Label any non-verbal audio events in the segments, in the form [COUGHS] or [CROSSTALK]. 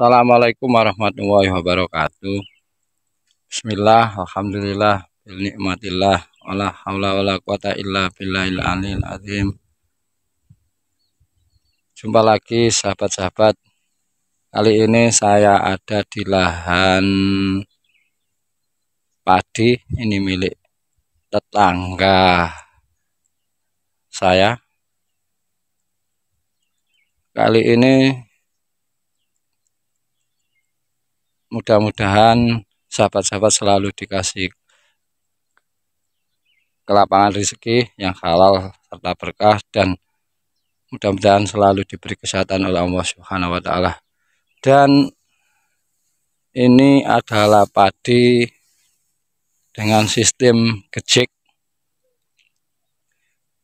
Assalamualaikum warahmatullahi wabarakatuh. Bismillah, alhamdulillah, bil nikmatillah, wala haula wala quwata illa billahil alil azim. Jumpa lagi sahabat-sahabat. Kali ini saya ada di lahan padi ini milik tetangga saya. Kali ini mudah-mudahan sahabat-sahabat selalu dikasih kelapangan rezeki yang halal serta berkah dan mudah-mudahan selalu diberi kesehatan oleh Allah Subhanahu wa taala. Dan ini adalah padi dengan sistem gejek.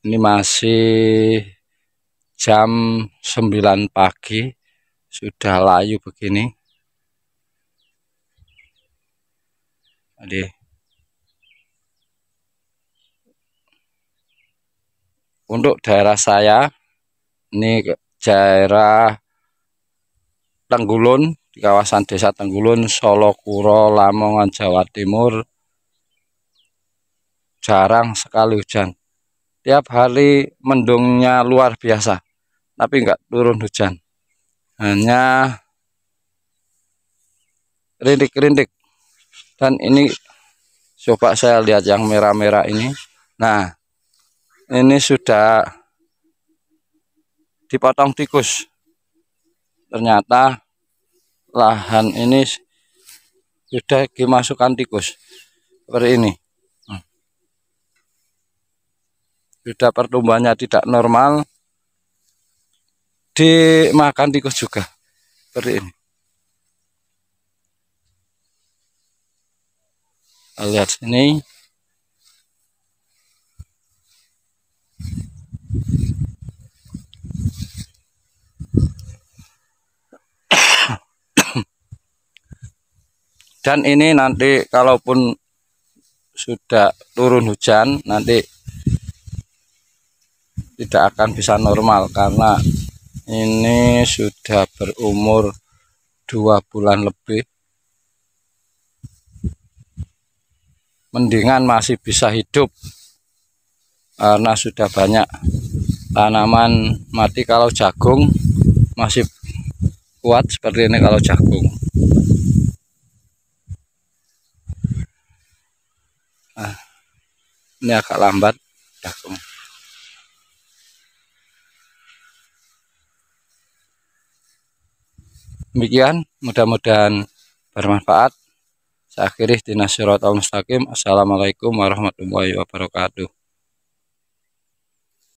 Ini masih jam 9 pagi sudah layu begini. Ade. Untuk daerah saya, ini daerah Tenggulun, di kawasan desa Tenggulun, Solo Kuro Lamongan, Jawa Timur, jarang sekali hujan. Tiap hari mendungnya luar biasa, tapi nggak turun hujan. Hanya rintik-rintik dan ini coba saya lihat yang merah-merah ini nah ini sudah dipotong tikus ternyata lahan ini sudah dimasukkan tikus seperti ini hmm. sudah pertumbuhannya tidak normal dimakan tikus juga seperti ini lihat sini. [COUGHS] Dan ini nanti kalaupun sudah turun hujan nanti tidak akan bisa normal karena ini sudah berumur dua bulan lebih mendingan masih bisa hidup karena sudah banyak tanaman mati kalau jagung masih kuat seperti ini kalau jagung nah, ini agak lambat jagung demikian mudah-mudahan bermanfaat saya akhiri nasirat al mustaqim. Assalamualaikum warahmatullahi wabarakatuh.